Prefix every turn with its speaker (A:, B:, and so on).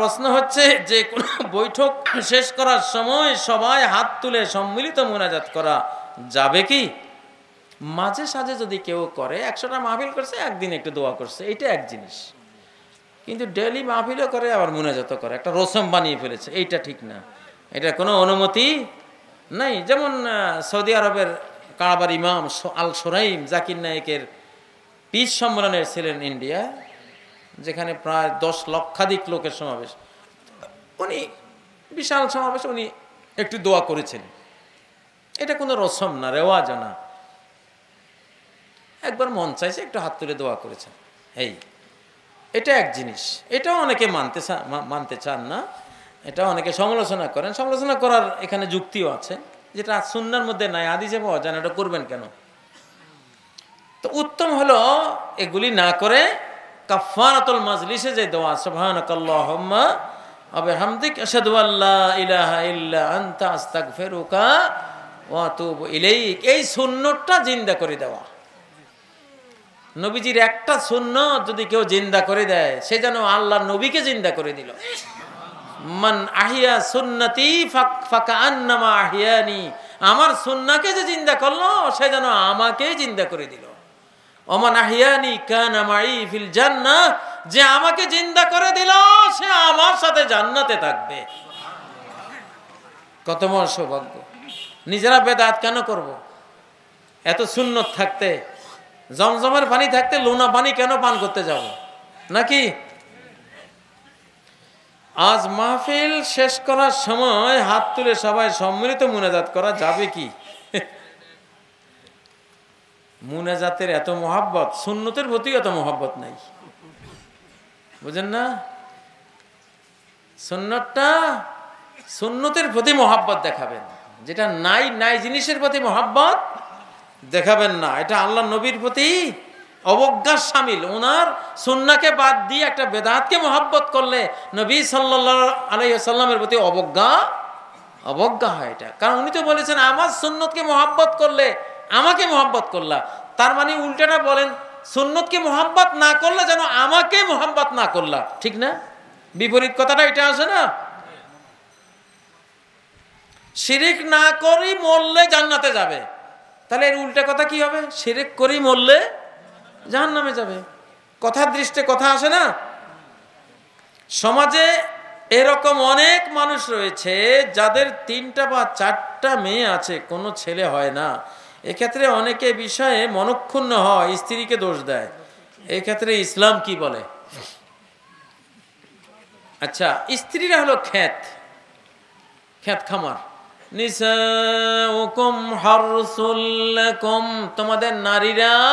A: প্রশ্ন হচ্ছে যে কোন বৈঠক শেষ করার সময় সবাই হাত তুলে সম্মিলিত মোনাজাত করা যাবে কি মাঝে সাঝে যদি কেউ করে একশোটা মাহফিল করছে একদিন একটু দোয়া করছে এটা এক জিনিস কিন্তু ডেলি মাহফিলও করে আবার মোনাজাত করে একটা রসম বানিয়ে ফেলেছে এইটা ঠিক না এটা কোনো অনুমতি নাই যেমন সৌদি আরবের কারাবার ইমাম আল সোরাইম জাকির নায়কের পিস সম্মেলনের ছিলেন ইন্ডিয়া যেখানে প্রায় দশ লক্ষাধিক লোকের সমাবেশ উনি বিশাল সমাবেশ উনি একটু দোয়া করেছেন এটা কোনো রসম না রেওয়াজ না একবার মন চাইছে একটু হাত তুলে দোয়া করেছেন এই এটা এক জিনিস এটাও অনেকে মানতে মানতে চান না এটা অনেকে সমালোচনা করেন সমালোচনা করার এখানে যুক্তিও আছে যেটা শূন্যের মধ্যে নাই আদি যে যায় এটা করবেন কেন তো উত্তম হলো এগুলি না করে কাফারাতুল মাজলিসে যে দোয়া সুবহানাকাল্লাহুম্মা আবহামদিক আশহাদু আল্লা ইলাহা ইল্লা আনতা আস্তাগফিরুকা ওয়া আতুবু ইলাইক এই সুন্নতটা জিন্দা করে দেওয়া নবীজির একটা শূন্য যদি কেউ জিন্দা করে দেয় সে যেন আল্লাহ নবীকে জিন্দা করে দিল মান আহিয়া সুন্নতি ফাকা আন্নামা আহিয়ানি আমার সুন্নাকে যে জিন্দা করলো সে যেন আমাকে জিন্দা করে দিল অমান আহিয়ানি কানা মাই ফিল জান্না যে আমাকে জিন্দা করে দিল সে আমার সাথে জান্নাতে থাকবে কত বড় সৌভাগ্য নিজেরা বেদাত কেন করব। এত সুন্নত থাকতে জমজমের পানি থাকতে লোনা পানি কেন পান করতে যাব নাকি আজ মাহফিল শেষ করার সময় হাত তুলে সবাই সম্মিলিত মুনাজাত করা যাবে কি মুনাজাতের এত মহাব্বত সুন্নতের প্রতি এত মহাব্বত নাই বুঝেন না সুন্নতটা সুন্নতের প্রতি মহাব্বত দেখাবেন যেটা নাই নাই জিনিসের প্রতি মহাব্বত দেখাবেন না এটা আল্লাহ নবীর প্রতি অবজ্ঞার সামিল ওনার সুন্নাকে বাদ দিয়ে একটা বেদাতকে মহাব্বত করলে নবী সাল্লা আলাইসাল্লামের প্রতি অবজ্ঞা অবজ্ঞা হয় এটা কারণ উনি তো বলেছেন আমার সুন্নতকে মহাব্বত করলে আমাকে মোহাম্মত করলা তার মানে উল্টাটা বলেন সুন্নতকে মোহাম্মত না করলে যেন আমাকে মোহাম্মত না করলা ঠিক না বিপরীত কথাটা এটা আছে না শিরিক না করি মরলে জান্নাতে যাবে তাহলে এর উল্টা কথা কি হবে শিরিক করি মরলে জাহান নামে যাবে কথার দৃষ্টে কথা আসে না সমাজে এরকম অনেক মানুষ রয়েছে যাদের তিনটা বা চারটা মেয়ে আছে কোনো ছেলে হয় না এক্ষেত্রে অনেকে বিষয়ে মনক্ষুণ্ণ হয় স্ত্রীকে দোষ দেয় এক্ষেত্রে ইসলাম কি বলে আচ্ছা স্ত্রীরা হলো খ্যাত খ্যাত খামার নিসা তোমাদের নারীরা